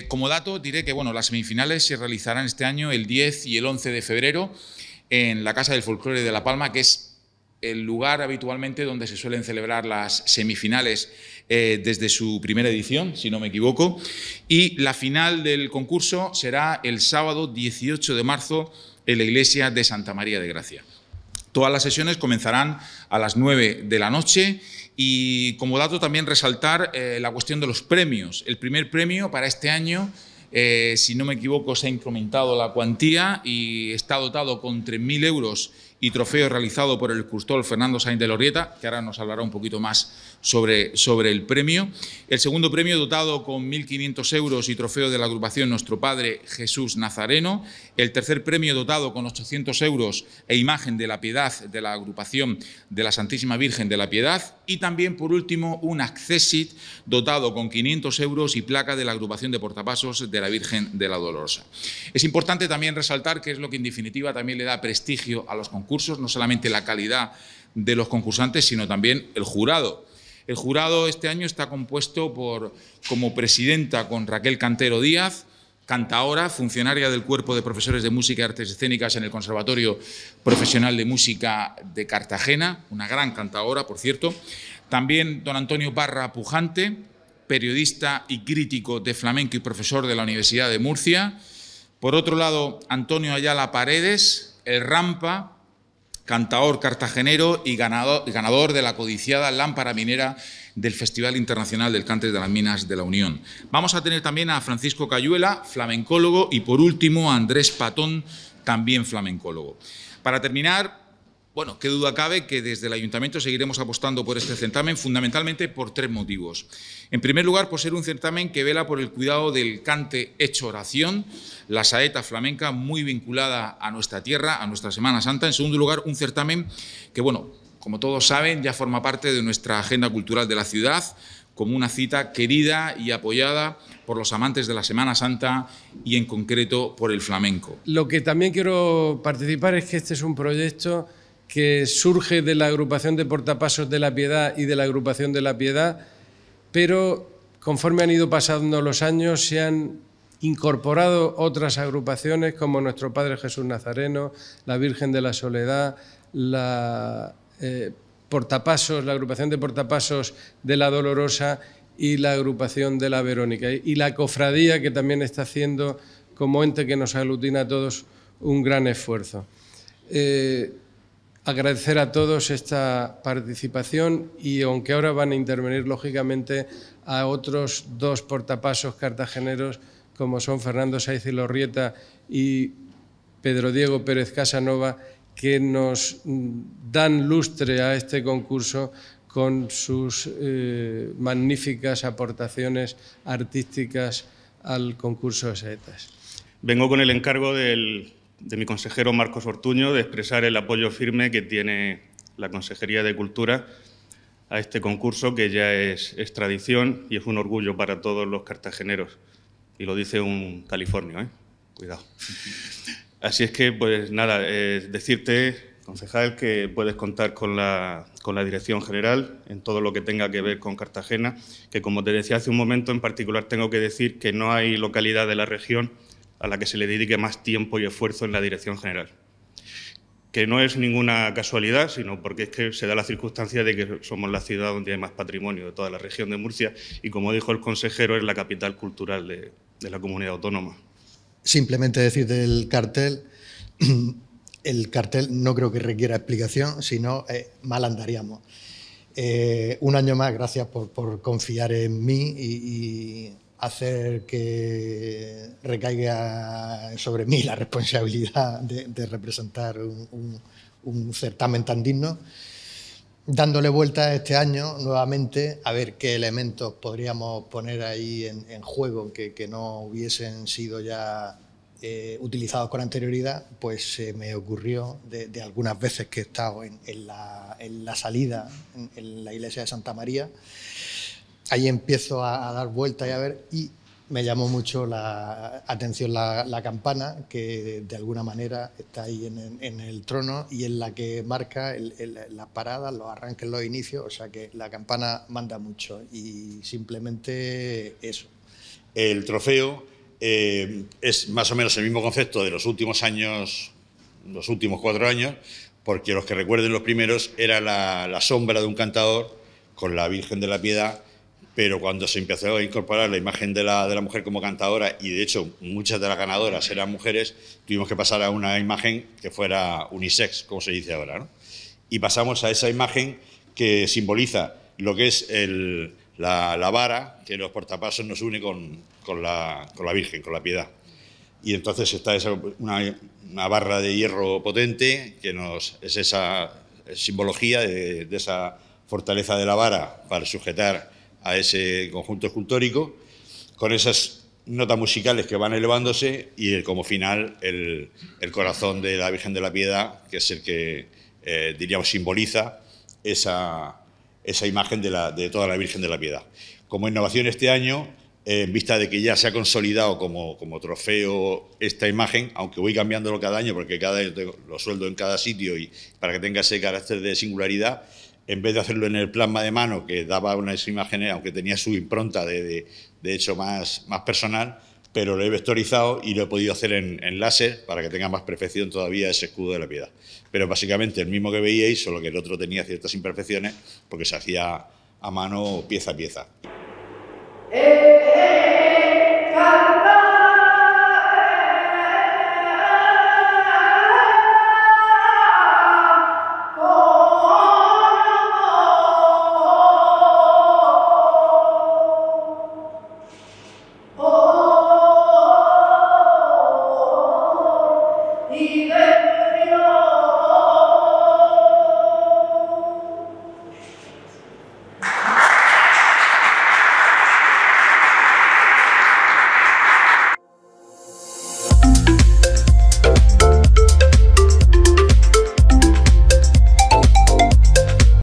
Eh, como dato, diré que bueno, las semifinales se realizarán este año el 10 y el 11 de febrero en la Casa del Folclore de La Palma, que es el lugar habitualmente donde se suelen celebrar las semifinales eh, desde su primera edición, si no me equivoco. Y la final del concurso será el sábado 18 de marzo en la iglesia de Santa María de Gracia. Todas las sesiones comenzarán a las 9 de la noche y como dato también resaltar eh, la cuestión de los premios. El primer premio para este año, eh, si no me equivoco, se ha incrementado la cuantía y está dotado con 3.000 euros y trofeo realizado por el custol Fernando Sainz de Lorieta, que ahora nos hablará un poquito más sobre, sobre el premio. El segundo premio, dotado con 1.500 euros y trofeo de la agrupación Nuestro Padre Jesús Nazareno. El tercer premio, dotado con 800 euros e imagen de la piedad de la agrupación de la Santísima Virgen de la Piedad y también, por último, un Accessit dotado con 500 euros y placa de la agrupación de portapasos de la Virgen de la Dolorosa. Es importante también resaltar que es lo que, en definitiva, también le da prestigio a los concursos, no solamente la calidad de los concursantes, sino también el jurado. El jurado este año está compuesto por, como presidenta, con Raquel Cantero Díaz, cantaora, funcionaria del Cuerpo de Profesores de Música y Artes Escénicas en el Conservatorio Profesional de Música de Cartagena, una gran cantaora, por cierto. También don Antonio Barra Pujante, periodista y crítico de flamenco y profesor de la Universidad de Murcia. Por otro lado, Antonio Ayala Paredes, el Rampa, cantaor cartagenero y ganador, ganador de la codiciada Lámpara Minera del Festival Internacional del Cante de las Minas de la Unión. Vamos a tener también a Francisco Cayuela, flamencólogo, y por último a Andrés Patón, también flamencólogo. Para terminar, bueno, qué duda cabe que desde el ayuntamiento seguiremos apostando por este certamen, fundamentalmente por tres motivos. En primer lugar, por ser un certamen que vela por el cuidado del cante hecho oración, la saeta flamenca muy vinculada a nuestra tierra, a nuestra Semana Santa. En segundo lugar, un certamen que, bueno, como todos saben, ya forma parte de nuestra agenda cultural de la ciudad, como una cita querida y apoyada por los amantes de la Semana Santa y en concreto por el flamenco. Lo que también quiero participar es que este es un proyecto que surge de la agrupación de portapasos de la Piedad y de la agrupación de la Piedad, pero conforme han ido pasando los años se han incorporado otras agrupaciones como nuestro Padre Jesús Nazareno, la Virgen de la Soledad, la eh, portapasos, la agrupación de Portapasos de la Dolorosa y la agrupación de la Verónica. Y, la cofradía que también está haciendo como ente que nos aglutina a todos un gran esfuerzo. Eh, agradecer a todos esta participación y aunque ahora van a intervenir lógicamente a otros dos portapasos cartageneros como son Fernando Saiz y Lorrieta y Pedro Diego Pérez Casanova que nos dan lustre a este concurso con sus eh, magníficas aportaciones artísticas al concurso de saetas. Vengo con el encargo de mi consejero Marcos Ortuño de expresar el apoyo firme que tiene la Consejería de Cultura a este concurso que ya es, es tradición y es un orgullo para todos los cartageneros. Y lo dice un californio, ¿eh? Cuidado. Así es que, pues nada, eh, decirte, concejal, que puedes contar con la, Dirección General en todo lo que tenga que ver con Cartagena, que como te decía hace un momento, en particular tengo que decir que no hay localidad de la región a la que se le dedique más tiempo y esfuerzo en la Dirección General que no es ninguna casualidad, sino porque es que se da la circunstancia de que somos la ciudad donde hay más patrimonio de toda la región de Murcia y, como dijo el consejero, es la capital cultural de la comunidad autónoma simplemente decir del cartel, el cartel no creo que requiera explicación, sino eh, mal andaríamos. Eh, un año más, gracias por, confiar en mí y, hacer que recaiga sobre mí la responsabilidad de, representar un certamen tan digno dándole vuelta este año nuevamente a ver qué elementos podríamos poner ahí en, juego que, no hubiesen sido ya eh, utilizados con anterioridad, pues se me ocurrió de, algunas veces que he estado en, la, salida en, la iglesia de Santa María. Ahí empiezo a, dar vuelta y a ver, me llamó mucho la atención la, campana, que de alguna manera está ahí en, el trono y en la que marca las paradas, los arranques, los inicios, o sea que la campana manda mucho y simplemente eso. El trofeo eh, es más o menos el mismo concepto de los últimos años, los últimos cuatro años, porque los que recuerden los primeros era la, la sombra de un cantador con la Virgen de la Piedad pero cuando se empezó a incorporar la imagen de la, de la mujer como cantadora, y de hecho muchas de las ganadoras eran mujeres, tuvimos que pasar a una imagen que fuera unisex, como se dice ahora. ¿no? Y pasamos a esa imagen que simboliza lo que es el, la, la, vara que los portapasos nos une con, con, la, con, la, Virgen, con la piedad. Y entonces está esa, una, barra de hierro potente que nos, es esa simbología de, de esa fortaleza de la vara para sujetar a ese conjunto escultórico, con esas notas musicales que van elevándose y eh, como final el, corazón de la Virgen de la Piedad, que es el que, eh, diríamos, simboliza esa, imagen de, toda la Virgen de la Piedad. Como innovación este año, eh, en vista de que ya se ha consolidado como, trofeo esta imagen, aunque voy cambiándolo cada año porque cada lo sueldo en cada sitio y para que tenga ese carácter de singularidad, en vez de hacerlo en el plasma de mano, que daba unas imágenes, aunque tenía su impronta de, hecho más, más personal, pero lo he vectorizado y lo he podido hacer en, láser para que tenga más perfección todavía ese escudo de la piedad. Pero básicamente el mismo que veíais, solo que el otro tenía ciertas imperfecciones porque se hacía a mano pieza a pieza. Eh,